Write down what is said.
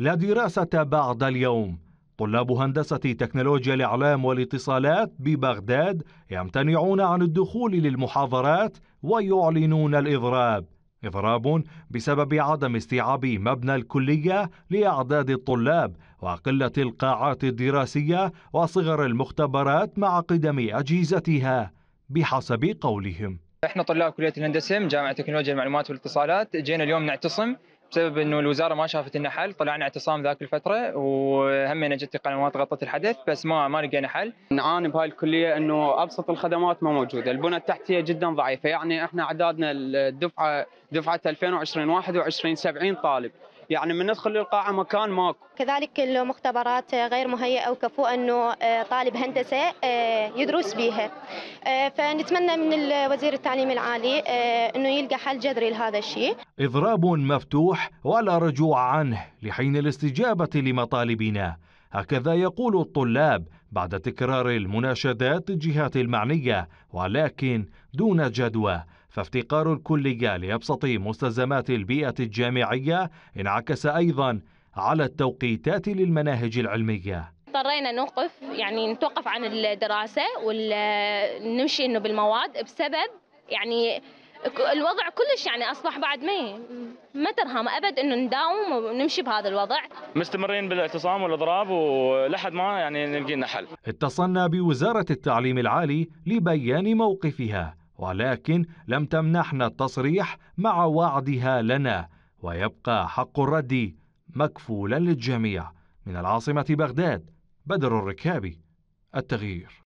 لا دراسة بعد اليوم طلاب هندسة تكنولوجيا الإعلام والاتصالات ببغداد يمتنعون عن الدخول للمحاضرات ويعلنون الإضراب إضراب بسبب عدم استيعاب مبنى الكلية لأعداد الطلاب وقلة القاعات الدراسية وصغر المختبرات مع قدم أجهزتها بحسب قولهم احنا طلاب كليه الهندسه من جامعه تكنولوجيا المعلومات والاتصالات جينا اليوم نعتصم بسبب انه الوزاره ما شافت لنا حل طلعنا اعتصام ذاك الفتره وهم جت قنوات غطت الحدث بس ما ما لقينا حل نعاني بهاي الكليه انه ابسط الخدمات ما موجوده البنى التحتيه جدا ضعيفه يعني احنا اعدادنا الدفعه دفعه 2020 21 70 طالب يعني من ندخل للقاعه مكان ماكو كذلك المختبرات غير مهيئه وكفوءه انه آه، طالب هندسه آه، يدرس بها آه، فنتمنى من وزير التعليم العالي انه يلقى حل جذري لهذا الشيء اضراب مفتوح ولا رجوع عنه لحين الاستجابه لمطالبنا هكذا يقول الطلاب بعد تكرار المناشدات الجهات المعنيه ولكن دون جدوى فافتقار الكلية لأبسط مستلزمات البيئة الجامعية انعكس أيضا على التوقيتات للمناهج العلمية اضطرينا نوقف يعني نتوقف عن الدراسة ونمشي إنه بالمواد بسبب يعني الوضع كلش يعني اصبح بعد ما ما ترهم ابد انه نداوم ونمشي بهذا الوضع مستمرين بالاعتصام والاضراب ولحد ما يعني نلقي لنا حل اتصلنا بوزاره التعليم العالي لبيان موقفها ولكن لم تمنحنا التصريح مع وعدها لنا ويبقى حق الرد مكفولا للجميع من العاصمة بغداد بدر الركابي التغيير